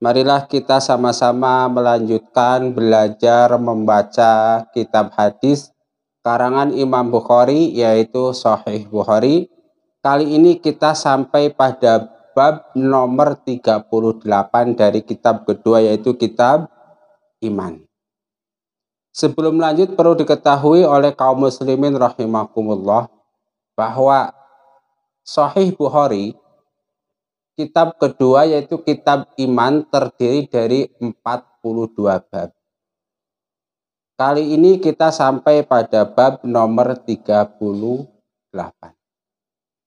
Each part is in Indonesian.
Marilah kita sama-sama melanjutkan belajar membaca kitab hadis karangan Imam Bukhari yaitu Sahih Bukhari. Kali ini kita sampai pada bab nomor 38 dari kitab kedua yaitu kitab iman. Sebelum lanjut perlu diketahui oleh kaum muslimin rahimakumullah bahwa Sahih Bukhari Kitab kedua yaitu kitab iman terdiri dari 42 bab. Kali ini kita sampai pada bab nomor 38.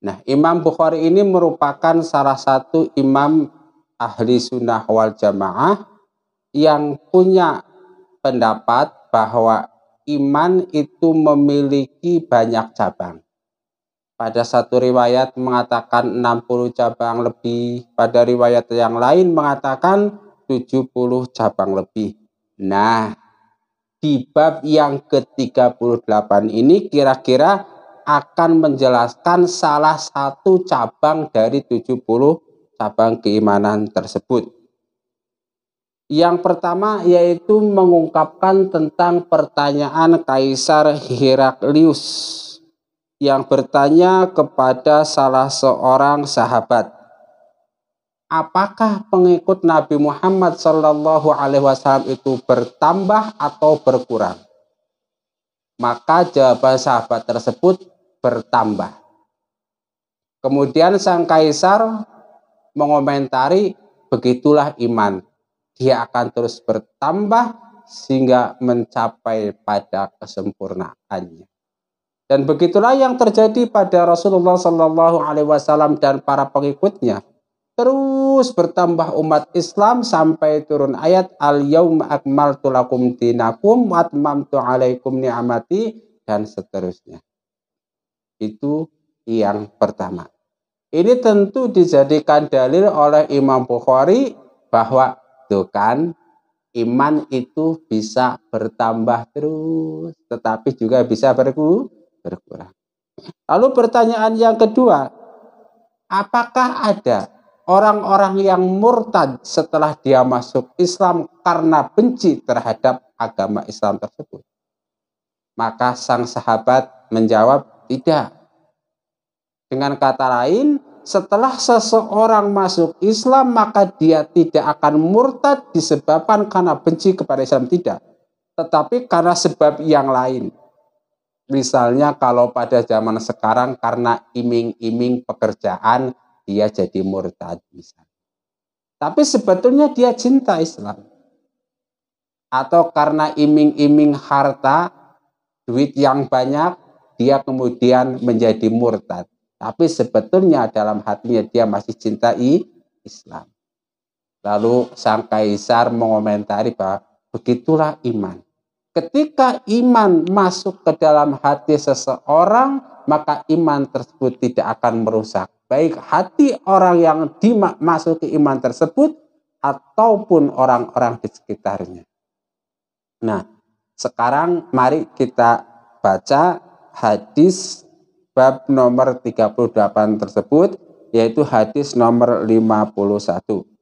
Nah, Imam Bukhari ini merupakan salah satu imam ahli sunnah wal jamaah yang punya pendapat bahwa iman itu memiliki banyak cabang pada satu riwayat mengatakan 60 cabang lebih, pada riwayat yang lain mengatakan 70 cabang lebih. Nah, di bab yang ke-38 ini kira-kira akan menjelaskan salah satu cabang dari 70 cabang keimanan tersebut. Yang pertama yaitu mengungkapkan tentang pertanyaan Kaisar Heraklius yang bertanya kepada salah seorang sahabat, apakah pengikut Nabi Muhammad Shallallahu Alaihi Wasallam itu bertambah atau berkurang? Maka jawaban sahabat tersebut bertambah. Kemudian sang kaisar mengomentari, begitulah iman. Dia akan terus bertambah sehingga mencapai pada kesempurnaannya. Dan begitulah yang terjadi pada Rasulullah Shallallahu Alaihi Wasallam dan para pengikutnya. Terus bertambah umat Islam sampai turun ayat al yaum akmal lakum dinakum Atmam atmamtu alaikum ni'amati dan seterusnya. Itu yang pertama. Ini tentu dijadikan dalil oleh Imam Bukhari bahwa tuh kan iman itu bisa bertambah terus tetapi juga bisa berkurang berkurang. Lalu pertanyaan yang kedua, apakah ada orang-orang yang murtad setelah dia masuk Islam karena benci terhadap agama Islam tersebut? Maka sang sahabat menjawab, tidak. Dengan kata lain, setelah seseorang masuk Islam maka dia tidak akan murtad disebabkan karena benci kepada Islam tidak tetapi karena sebab yang lain Misalnya kalau pada zaman sekarang karena iming-iming pekerjaan dia jadi murtad misalnya. Tapi sebetulnya dia cinta Islam. Atau karena iming-iming harta, duit yang banyak, dia kemudian menjadi murtad. Tapi sebetulnya dalam hatinya dia masih cintai Islam. Lalu sang kaisar mengomentari bahwa begitulah iman. Ketika iman masuk ke dalam hati seseorang, maka iman tersebut tidak akan merusak. Baik hati orang yang dimasuki iman tersebut ataupun orang-orang di sekitarnya. Nah, sekarang mari kita baca hadis bab nomor 38 tersebut, yaitu hadis nomor 51.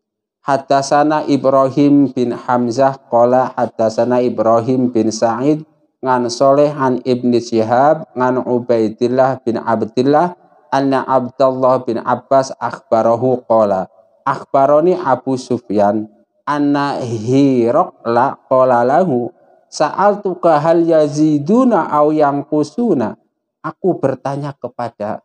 Hatasana Ibrahim bin Hamzah Kola Hatasana Ibrahim bin Sa'id Ngan Soleh An Ibni Syihab Ngan Ubaidillah bin Abdillah Anna Abdullah bin Abbas Akhbarahu Kola Akhbaroni Abu Sufyan Anna Hirokla Kola Lahu Sa'al tuka hal yaziduna au yang kusuna Aku bertanya kepada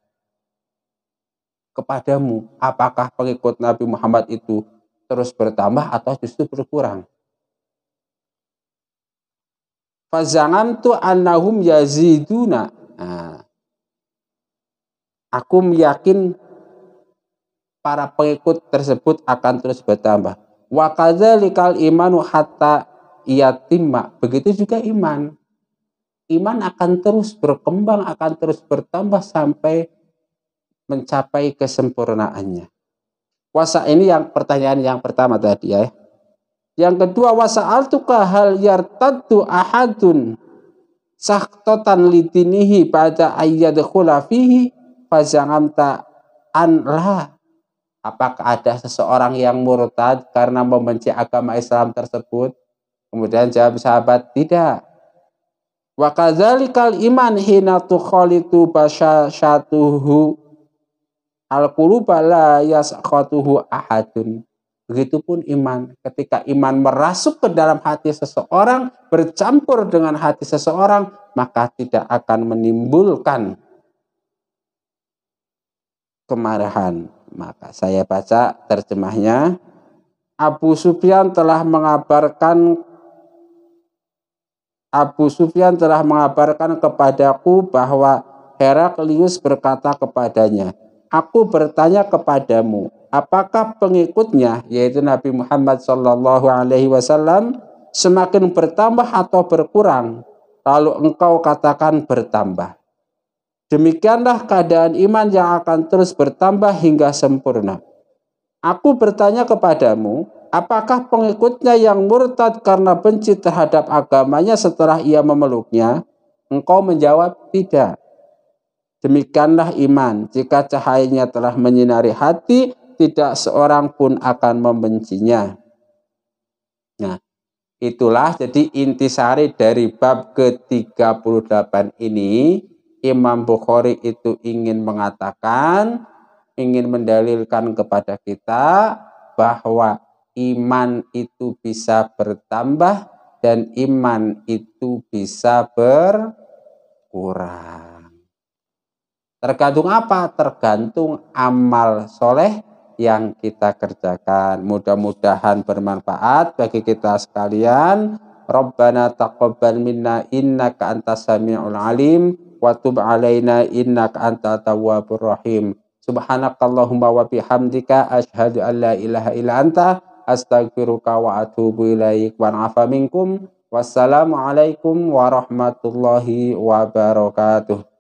kepadamu apakah pengikut Nabi Muhammad itu terus bertambah atau justru berkurang. tu annahum yaziduna. Nah, aku yakin para pengikut tersebut akan terus bertambah. Wa kadzalikal imanu hatta yatimma. Begitu juga iman. Iman akan terus berkembang, akan terus bertambah sampai mencapai kesempurnaannya. Wasa ini yang pertanyaan yang pertama tadi ya. Yang kedua wasa altukah hal yartatu ahadun sahtotan litinihi pada ayat fihi fazangamta an anla. Apakah ada seseorang yang murtad karena membenci agama Islam tersebut? Kemudian jawab sahabat, tidak. Wa kadzalikal iman hina tukhalitu basyatuhu al la yasqatuhu ahadun begitupun iman ketika iman merasuk ke dalam hati seseorang bercampur dengan hati seseorang maka tidak akan menimbulkan kemarahan maka saya baca terjemahnya Abu Sufyan telah mengabarkan Abu Sufyan telah mengabarkan kepadaku bahwa Heraklius berkata kepadanya, aku bertanya kepadamu, apakah pengikutnya yaitu Nabi Muhammad Shallallahu Alaihi Wasallam semakin bertambah atau berkurang? Lalu engkau katakan bertambah. Demikianlah keadaan iman yang akan terus bertambah hingga sempurna. Aku bertanya kepadamu, apakah pengikutnya yang murtad karena benci terhadap agamanya setelah ia memeluknya? Engkau menjawab tidak. Demikianlah iman, jika cahayanya telah menyinari hati, tidak seorang pun akan membencinya. Nah, itulah jadi intisari dari bab ke-38 ini, Imam Bukhari itu ingin mengatakan, ingin mendalilkan kepada kita bahwa iman itu bisa bertambah dan iman itu bisa berkurang. Tergantung apa? Tergantung amal soleh yang kita kerjakan. Mudah-mudahan bermanfaat bagi kita sekalian. Rabbana taqabbal minna innaka antas samiul alim wa tub alaina innaka antat tawwabur rahim. Subhanakallahumma wa bihamdika asyhadu an la ilaha illa anta astaghfiruka wa atubu ilaik wa afa minkum. Wassalamualaikum warahmatullahi wabarakatuh.